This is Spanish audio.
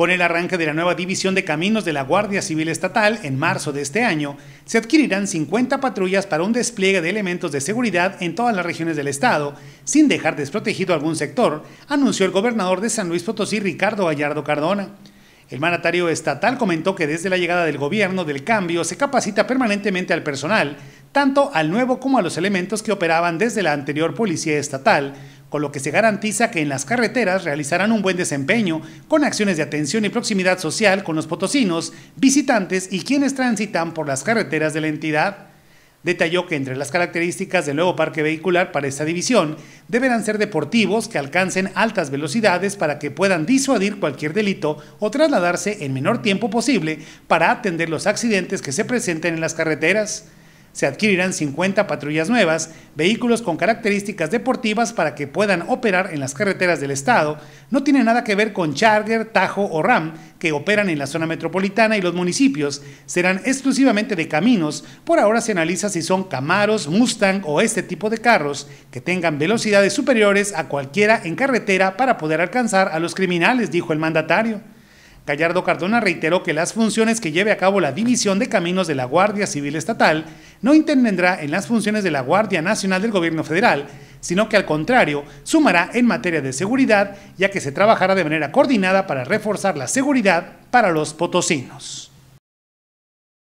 Con el arranque de la nueva división de caminos de la Guardia Civil Estatal en marzo de este año, se adquirirán 50 patrullas para un despliegue de elementos de seguridad en todas las regiones del estado, sin dejar desprotegido algún sector, anunció el gobernador de San Luis Potosí, Ricardo Gallardo Cardona. El mandatario estatal comentó que desde la llegada del gobierno del cambio se capacita permanentemente al personal, tanto al nuevo como a los elementos que operaban desde la anterior policía estatal, con lo que se garantiza que en las carreteras realizarán un buen desempeño con acciones de atención y proximidad social con los potosinos, visitantes y quienes transitan por las carreteras de la entidad. Detalló que entre las características del nuevo parque vehicular para esta división deberán ser deportivos que alcancen altas velocidades para que puedan disuadir cualquier delito o trasladarse en menor tiempo posible para atender los accidentes que se presenten en las carreteras. Se adquirirán 50 patrullas nuevas, vehículos con características deportivas para que puedan operar en las carreteras del Estado. No tiene nada que ver con Charger, Tajo o RAM, que operan en la zona metropolitana y los municipios. Serán exclusivamente de caminos. Por ahora se analiza si son Camaros, Mustang o este tipo de carros que tengan velocidades superiores a cualquiera en carretera para poder alcanzar a los criminales, dijo el mandatario. Gallardo Cardona reiteró que las funciones que lleve a cabo la División de Caminos de la Guardia Civil Estatal no intervendrá en las funciones de la Guardia Nacional del Gobierno Federal, sino que al contrario, sumará en materia de seguridad, ya que se trabajará de manera coordinada para reforzar la seguridad para los potosinos.